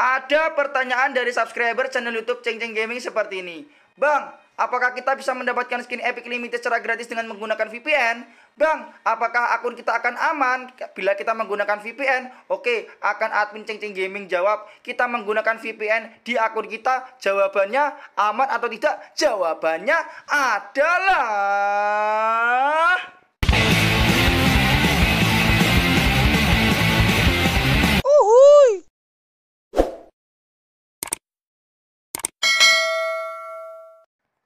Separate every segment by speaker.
Speaker 1: Ada pertanyaan dari subscriber channel YouTube Ceng Ceng Gaming seperti ini. Bang, apakah kita bisa mendapatkan skin Epic Limited secara gratis dengan menggunakan VPN? Bang, apakah akun kita akan aman bila kita menggunakan VPN? Oke, akan admin Ceng Ceng Gaming jawab, kita menggunakan VPN di akun kita, jawabannya aman atau tidak? Jawabannya adalah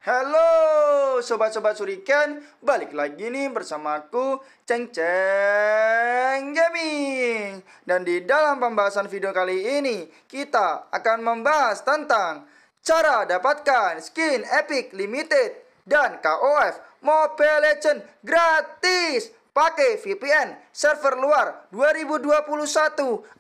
Speaker 1: Halo sobat-sobat Suriken, balik lagi nih bersama aku Ceng Ceng Gaming. Dan di dalam pembahasan video kali ini, kita akan membahas tentang cara dapatkan skin epic limited dan KOF Mobile Legend gratis pakai VPN server luar 2021.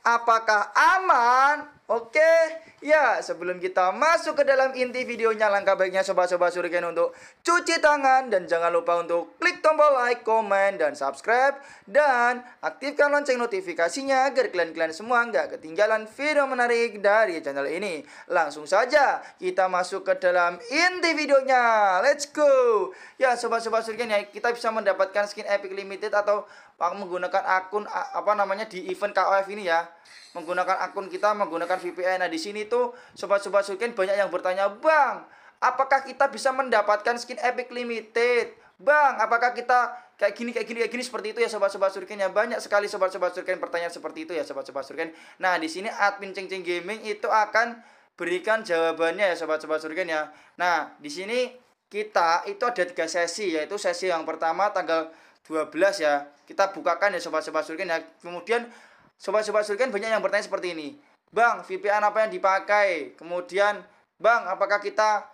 Speaker 1: Apakah aman? Oke, ya sebelum kita masuk ke dalam inti videonya, langkah baiknya sobat-sobat suriken untuk cuci tangan dan jangan lupa untuk klik tombol like, comment, dan subscribe, dan aktifkan lonceng notifikasinya agar kalian-kalian semua nggak ketinggalan video menarik dari channel ini. Langsung saja kita masuk ke dalam inti videonya. Let's go! Ya, sobat-sobat surgen ya, kita bisa mendapatkan skin epic limited atau menggunakan akun apa namanya di event KOF ini ya menggunakan akun kita menggunakan VPN nah di sini tuh sobat-sobat surgen banyak yang bertanya bang apakah kita bisa mendapatkan skin epic limited Bang, apakah kita kayak gini, kayak gini, kayak gini seperti itu ya sobat-sobat surken ya banyak sekali sobat-sobat surken pertanyaan seperti itu ya sobat-sobat surken. Nah di sini admin ceng-ceng gaming itu akan berikan jawabannya ya sobat-sobat surken ya. Nah di sini kita itu ada tiga sesi yaitu sesi yang pertama tanggal 12 ya kita bukakan ya sobat-sobat surken ya. Kemudian sobat-sobat surken banyak yang bertanya seperti ini. Bang, VPN apa yang dipakai? Kemudian, Bang, apakah kita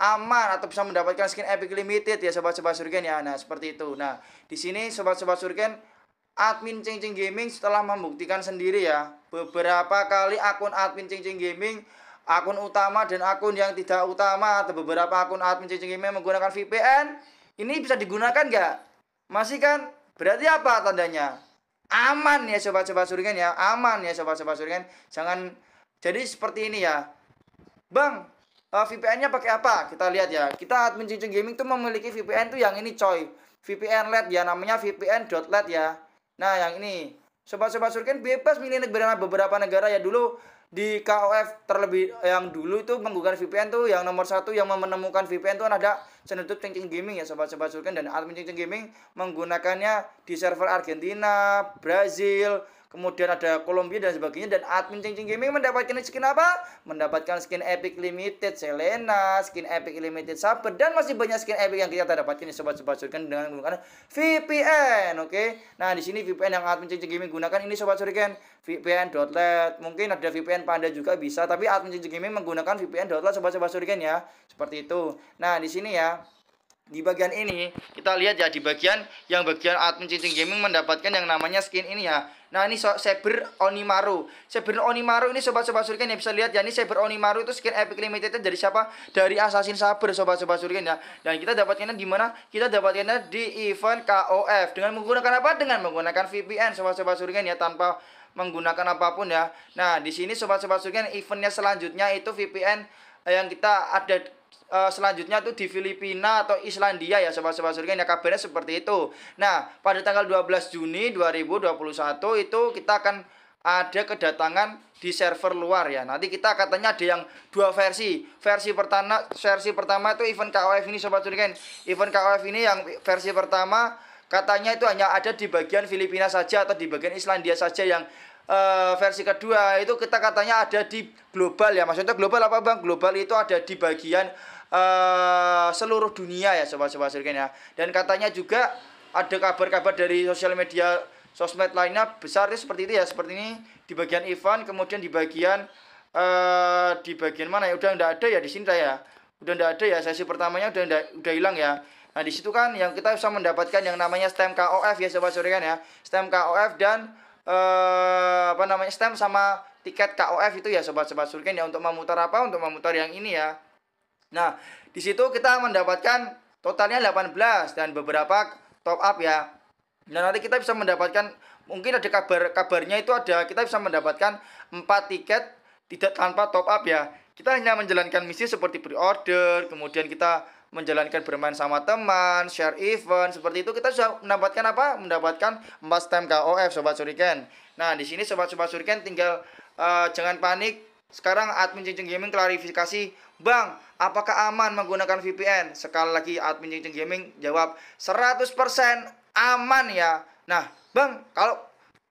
Speaker 1: aman atau bisa mendapatkan skin epic limited ya sobat-sobat surgen ya. Nah, seperti itu. Nah, di sini sobat-sobat surgen admin cincin Gaming setelah membuktikan sendiri ya beberapa kali akun admin cincin Gaming akun utama dan akun yang tidak utama atau beberapa akun admin Cengceng Gaming menggunakan VPN ini bisa digunakan nggak? Masih kan? Berarti apa tandanya? Aman ya sobat-sobat surgen ya, aman ya sobat-sobat surgen. Jangan jadi seperti ini ya. Bang, uh, eh, VPN-nya pakai apa? Kita lihat ya. Kita admin cincin gaming tuh memiliki VPN tuh yang ini coy. VPN LED ya namanya VPN VPN.led ya. Nah, yang ini. Sobat-sobat surken bebas milih negara beberapa negara ya dulu di KOF terlebih yang dulu itu menggunakan VPN tuh yang nomor satu yang menemukan VPN tuh kan ada senetut Cincin Gaming ya sobat-sobat surken dan admin Cincin Gaming menggunakannya di server Argentina, Brazil, kemudian ada Kolombia dan sebagainya dan admin Cing-Cing Gaming mendapatkan skin apa? Mendapatkan skin Epic Limited Selena, skin Epic Limited Saber dan masih banyak skin Epic yang kita dapatkan nih sobat-sobat Suriken dengan menggunakan VPN, oke. Okay? Nah, di sini VPN yang admin Cing-Cing Gaming gunakan ini sobat VPN dotlet, Mungkin ada VPN Panda juga bisa, tapi admin Cing-Cing Gaming menggunakan VPN dotlet sobat-sobat Suriken ya. Seperti itu. Nah, di sini ya di bagian ini kita lihat ya di bagian yang bagian admin cincin gaming mendapatkan yang namanya skin ini ya nah ini so, saber onimaru saber onimaru ini sobat-sobat suriken yang bisa lihat ya ini saber onimaru itu skin epic limited dari siapa dari assassin saber sobat-sobat suriken ya dan kita dapatkannya di mana kita dapatkannya di event KOF dengan menggunakan apa dengan menggunakan VPN sobat-sobat suriken ya tanpa menggunakan apapun ya nah di sini sobat-sobat suriken eventnya selanjutnya itu VPN eh, yang kita ada uh, selanjutnya tuh di Filipina atau Islandia ya sobat-sobat surga ini kabarnya seperti itu. Nah, pada tanggal 12 Juni 2021 itu kita akan ada kedatangan di server luar ya. Nanti kita katanya ada yang dua versi. Versi pertama versi pertama itu event KOF ini sobat surga. Event KOF ini yang versi pertama katanya itu hanya ada di bagian Filipina saja atau di bagian Islandia saja yang uh, versi kedua itu kita katanya ada di global ya maksudnya global apa bang global itu ada di bagian uh, seluruh dunia ya sobat-sobat sirken ya dan katanya juga ada kabar-kabar dari sosial media sosmed lainnya besar itu seperti itu ya seperti ini di bagian event kemudian di bagian uh, di bagian mana ya udah ndak ada ya di sini ya udah ndak ada ya sesi pertamanya udah enggak, udah hilang ya nah di situ kan yang kita bisa mendapatkan yang namanya stem KOF ya sobat kan ya stem KOF dan eh, apa namanya stem sama tiket KOF itu ya sobat-sobat surken ya untuk memutar apa untuk memutar yang ini ya nah di situ kita mendapatkan totalnya 18 dan beberapa top up ya Nah nanti kita bisa mendapatkan mungkin ada kabar kabarnya itu ada kita bisa mendapatkan empat tiket tidak tanpa top up ya kita hanya menjalankan misi seperti pre-order kemudian kita menjalankan bermain sama teman, share event, seperti itu kita sudah mendapatkan apa? Mendapatkan emas time KOF sobat Suriken. Nah, di sini sobat-sobat Suriken tinggal uh, jangan panik. Sekarang admin Cincin Gaming klarifikasi, "Bang, apakah aman menggunakan VPN?" Sekali lagi admin Cincin Gaming jawab, "100% aman ya." Nah, Bang, kalau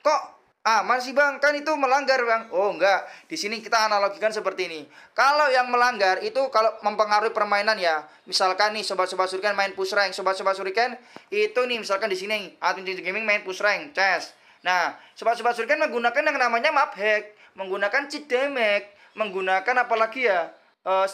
Speaker 1: kok Ah masih bang, kan itu melanggar bang. Oh enggak, di sini kita analogikan seperti ini. Kalau yang melanggar itu kalau mempengaruhi permainan ya. Misalkan nih sobat-sobat surikan main push rank, sobat-sobat surikan itu nih misalkan di sini admin gaming main push rank, chess. Nah, sobat-sobat surikan menggunakan yang namanya map hack, menggunakan cheat damage, menggunakan apalagi ya, uh,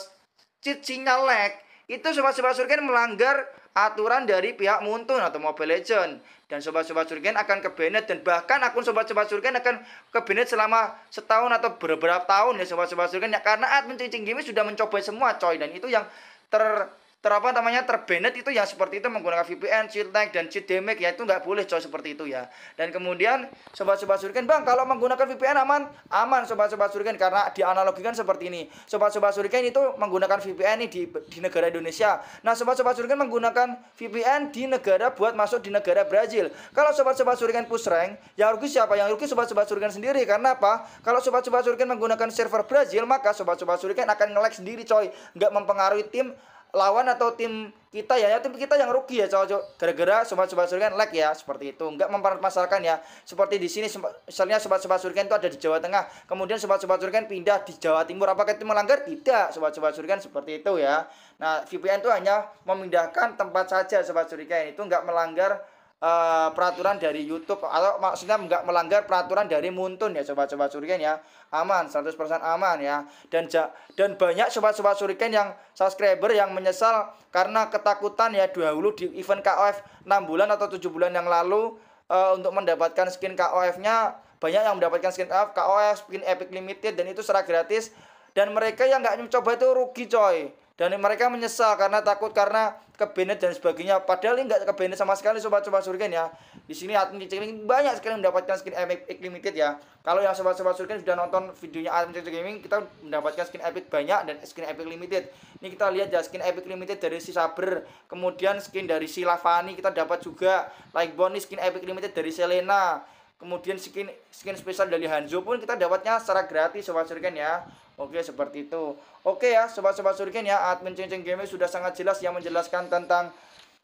Speaker 1: cheat sinyal lag. Itu sobat-sobat surikan melanggar aturan dari pihak Muntun atau Mobile Legend dan sobat-sobat surgen akan ke Bennett dan bahkan akun sobat-sobat surgen akan ke Bennett selama setahun atau beberapa tahun ya sobat-sobat surgen ya karena admin cincin game sudah mencoba semua coy dan itu yang ter terapa namanya terbenet itu yang seperti itu menggunakan VPN, cheat tank, dan cheat damage ya itu nggak boleh coy seperti itu ya. Dan kemudian sobat-sobat surikin bang kalau menggunakan VPN aman aman sobat-sobat surikin karena dianalogikan seperti ini. Sobat-sobat surikin itu menggunakan VPN ini di, di negara Indonesia. Nah sobat-sobat surikin menggunakan VPN di negara buat masuk di negara Brazil. Kalau sobat-sobat surikin push rank yang rugi siapa? Yang rugi sobat-sobat surikin sendiri karena apa? Kalau sobat-sobat surikin menggunakan server Brazil maka sobat-sobat surikin akan nge-lag sendiri coy. Nggak mempengaruhi tim lawan atau tim kita ya, ya tim kita yang rugi ya cowok-cowok gara-gara sobat-sobat surgen kan lag ya seperti itu nggak mempermasalahkan ya seperti di sini misalnya sobat-sobat surgen itu ada di Jawa Tengah kemudian sobat-sobat surgen kan pindah di Jawa Timur apakah itu melanggar tidak sobat-sobat surgen kan seperti itu ya nah VPN itu hanya memindahkan tempat saja sobat surgen itu nggak melanggar uh, peraturan dari YouTube atau maksudnya nggak melanggar peraturan dari Muntun ya coba-coba sobat Suriken ya aman 100% aman ya dan ja, dan banyak sobat-sobat Suriken yang subscriber yang menyesal karena ketakutan ya dahulu di event KOF 6 bulan atau 7 bulan yang lalu uh, untuk mendapatkan skin KOF-nya banyak yang mendapatkan skin KOF, KOF, skin Epic Limited dan itu secara gratis dan mereka yang nggak mencoba itu rugi coy dan mereka menyesal karena takut karena kebenet dan sebagainya padahal ini nggak kebenet sama sekali sobat-sobat surgen ya di sini admin gaming banyak sekali mendapatkan skin epic limited ya kalau yang sobat-sobat surgen sudah nonton videonya admin gaming kita mendapatkan skin epic banyak dan skin epic limited ini kita lihat ya skin epic limited dari si saber kemudian skin dari si lavani kita dapat juga like bonus skin epic limited dari selena kemudian skin skin spesial dari Hanzo pun kita dapatnya secara gratis sobat surgen ya oke seperti itu oke ya sobat-sobat surgen ya admin cincin ceng game sudah sangat jelas yang menjelaskan tentang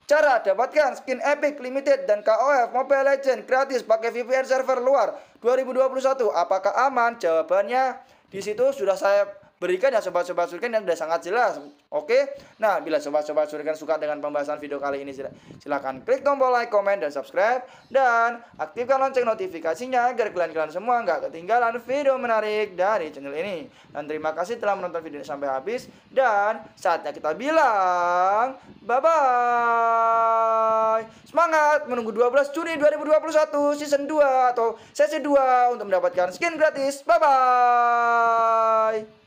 Speaker 1: Cara dapatkan skin Epic Limited dan KOF Mobile Legend gratis pakai VPN server luar 2021. Apakah aman? Jawabannya di situ sudah saya berikan ya sobat-sobat surga yang sudah sangat jelas. Oke? Nah, bila sobat-sobat surga suka dengan pembahasan video kali ini silahkan klik tombol like, comment dan subscribe dan aktifkan lonceng notifikasinya agar kalian-kalian semua nggak ketinggalan video menarik dari channel ini. Dan terima kasih telah menonton video ini sampai habis dan saatnya kita bilang bye bye. Semangat menunggu 12 Juni 2021 season 2 atau sesi 2 untuk mendapatkan skin gratis. Bye bye.